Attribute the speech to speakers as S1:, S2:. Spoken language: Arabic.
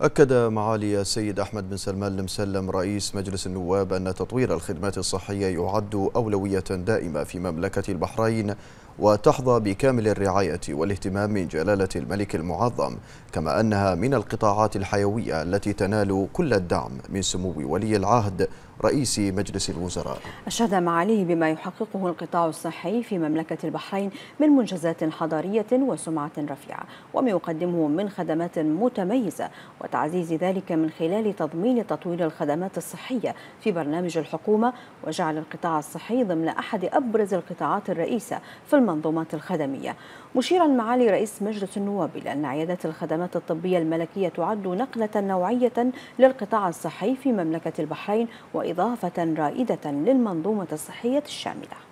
S1: أكد معالي السيد أحمد بن سلمان المسلم رئيس مجلس النواب أن تطوير الخدمات
S2: الصحية يعد أولوية دائمة في مملكة البحرين وتحظى بكامل الرعاية والاهتمام من جلالة الملك المعظم كما أنها من القطاعات الحيوية التي تنال كل الدعم من سمو ولي العهد رئيس مجلس الوزراء
S3: أشاد معاليه بما يحققه القطاع الصحي في مملكة البحرين من منجزات حضارية وسمعة رفيعة وما يقدمه من خدمات متميزة وتعزيز ذلك من خلال تضمين تطوير الخدمات الصحية في برنامج الحكومة وجعل القطاع الصحي ضمن أحد أبرز القطاعات الرئيسة في المنظومات الخدمية مشيرا معالي رئيس مجلس النواب إلى أن عيادات الخدمات الطبية الملكية تعد نقلة نوعية للقطاع الصحي في مملكة البحرين وإضافة رائدة
S4: للمنظومة الصحية الشاملة